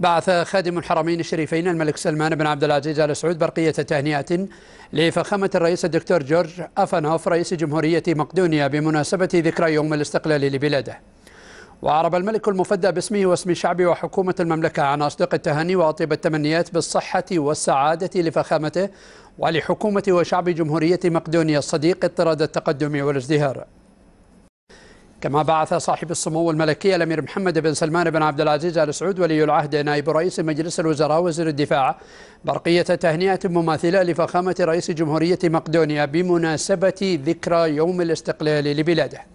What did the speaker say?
بعث خادم الحرمين الشريفين الملك سلمان بن عبد العزيز ال سعود برقية تهنئة لفخامة الرئيس الدكتور جورج أفانوف رئيس جمهورية مقدونيا بمناسبة ذكرى يوم الاستقلال لبلاده وعرب الملك المفدى باسمه واسم شعبه وحكومة المملكة عن أصدق التهاني وأطيب التمنيات بالصحة والسعادة لفخامته ولحكومة وشعب جمهورية مقدونيا الصديق اطراد التقدم والازدهار كما بعث صاحب السمو الملكي الامير محمد بن سلمان بن عبد العزيز ال سعود ولي العهد نائب رئيس مجلس الوزراء وزير الدفاع برقيه تهنئه مماثله لفخامه رئيس جمهوريه مقدونيا بمناسبه ذكرى يوم الاستقلال لبلاده